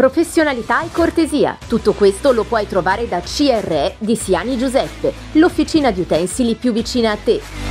professionalità e cortesia. Tutto questo lo puoi trovare da CRE di Siani Giuseppe, l'officina di utensili più vicina a te.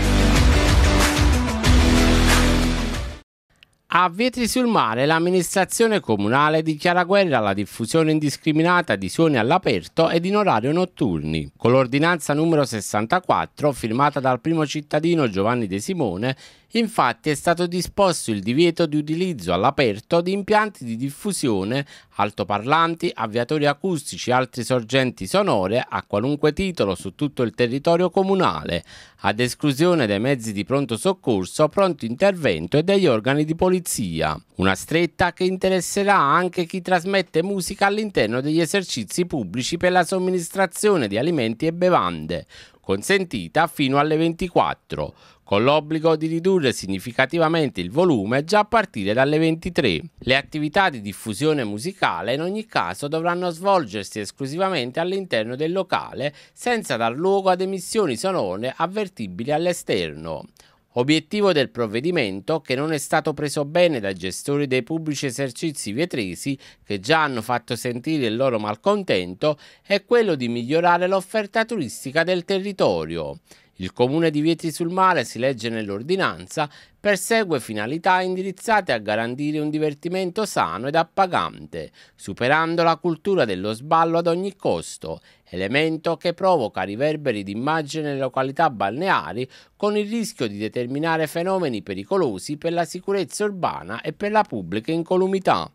A Vietri sul Mare l'amministrazione comunale dichiara guerra alla diffusione indiscriminata di suoni all'aperto ed in orario notturni. Con l'ordinanza numero 64, firmata dal primo cittadino Giovanni De Simone, infatti è stato disposto il divieto di utilizzo all'aperto di impianti di diffusione, altoparlanti, avviatori acustici e altre sorgenti sonore a qualunque titolo su tutto il territorio comunale, ad esclusione dei mezzi di pronto soccorso, pronto intervento e degli organi di polizia polizia, una stretta che interesserà anche chi trasmette musica all'interno degli esercizi pubblici per la somministrazione di alimenti e bevande, consentita fino alle 24, con l'obbligo di ridurre significativamente il volume già a partire dalle 23. Le attività di diffusione musicale in ogni caso dovranno svolgersi esclusivamente all'interno del locale senza dar luogo ad emissioni sonore avvertibili all'esterno. Obiettivo del provvedimento che non è stato preso bene dai gestori dei pubblici esercizi vietresi che già hanno fatto sentire il loro malcontento è quello di migliorare l'offerta turistica del territorio. Il comune di Vietri sul Mare, si legge nell'ordinanza, persegue finalità indirizzate a garantire un divertimento sano ed appagante, superando la cultura dello sballo ad ogni costo, elemento che provoca riverberi d'immagine nelle località balneari con il rischio di determinare fenomeni pericolosi per la sicurezza urbana e per la pubblica incolumità.